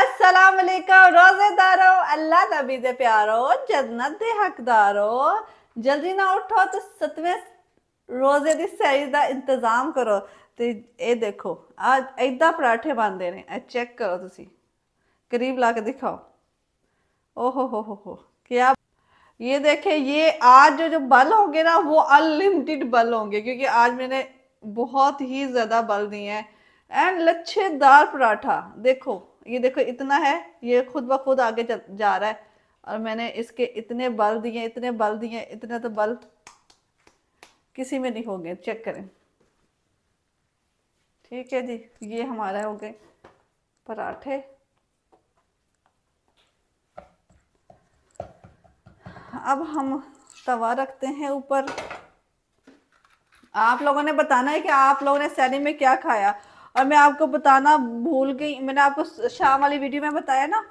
अस्सलाम वालेकुम रोजेदारो अल्लाह नबी दे प्यारो जन्नत दे हकदारो जल्दी ना उठो तो सतवें रोजे दी सैरी का इंतजाम करो तो ये देखो ऐदा पराठे बनते हैं चेक करो तुम करीब ला के दिखाओ ओहो हो हो हो क्या ये देखे ये आज जो जो बल होंगे ना वो अनलिमिटेड बल होंगे क्योंकि आज मैंने बहुत ही ज़्यादा बल दिए हैं एंड लच्छेदार पराठा देखो ये देखो इतना है ये खुद ब खुद आगे जा रहा है और मैंने इसके इतने बल दिए इतने बल दिए इतने तो बल किसी में नहीं होंगे चेक करें ठीक है जी ये हमारा हो गए पराठे अब हम तवा रखते हैं ऊपर आप लोगों ने बताना है कि आप लोगों ने सैनी में क्या खाया और मैं आपको बताना भूल गई मैंने आपको शाम वाली वीडियो में बताया ना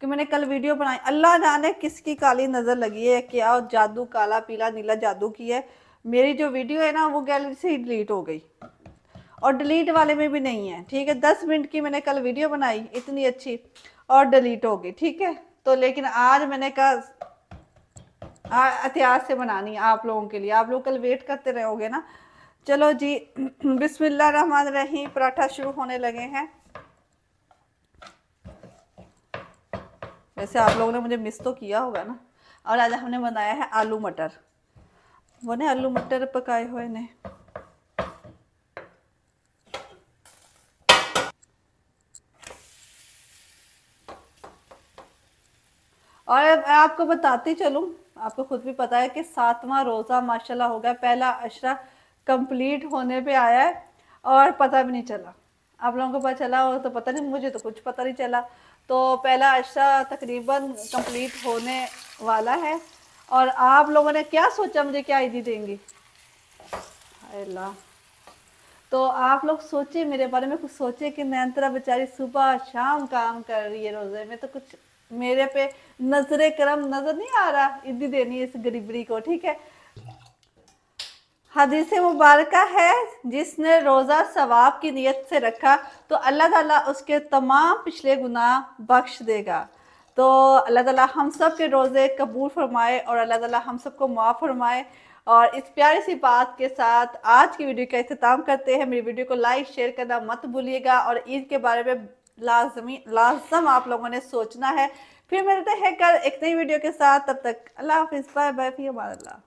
कि मैंने कल वीडियो बनाई अल्लाह जाने किसकी काली नज़र लगी है क्या जादू काला पीला नीला जादू की है मेरी जो वीडियो है ना वो गैलरी से ही डिलीट हो गई और डिलीट वाले में भी नहीं है ठीक है दस मिनट की मैंने कल वीडियो बनाई इतनी अच्छी और डिलीट हो गई ठीक है तो लेकिन आज मैंने कहा इतिहास से बनानी है आप लोगों के लिए आप लोग कल वेट करते रहोगे ना चलो जी बिस्मिल्लाह रहमान रहीम पराठा शुरू होने लगे हैं वैसे आप लोगों ने मुझे मिस तो किया होगा ना और आज हमने बनाया है आलू मटर वो ने आलू मटर पकाए हुए ने और मैं आपको बताती चलूँ आपको खुद भी पता है कि सातवां रोज़ा माशाल्लाह हो गया पहला अशरा कंप्लीट होने पे आया है और पता भी नहीं चला आप लोगों को पता चला हो तो पता नहीं मुझे तो कुछ पता नहीं चला तो पहला अच्छा तकरीबन कंप्लीट होने वाला है और आप लोगों ने क्या सोचा मुझे क्या ईदी देंगी अल्लाह तो आप लोग सोचे मेरे बारे में कुछ सोचे कि नयनतरा बेचारी सुबह शाम काम कर रही है रोज़े में तो कुछ मेरे पे नजरे करम नज़र नहीं आ रहा ईदी देनी है इस गरीबरी को ठीक है हदीस मुबारक है जिसने रोज़ा सवाब की नीयत से रखा तो अल्लाह ताला उसके तमाम पिछले गुनाह बख्श देगा तो अल्लाह ताला हम सब के रोज़े कबूल फरमाए और अल्लाह ताला हम सबको माफ़ फरमाए और इस प्यारी सी बात के साथ आज की वीडियो का अख्ताम करते हैं मेरी वीडियो को लाइक शेयर करना मत भूलिएगा और ईद के बारे में लाजमी लाजम आप लोगों ने सोचना है फिर मिलते हैं कल एक नई वीडियो के साथ तब तक अल्लाह हाफिज़ बाय बाय फी हमारा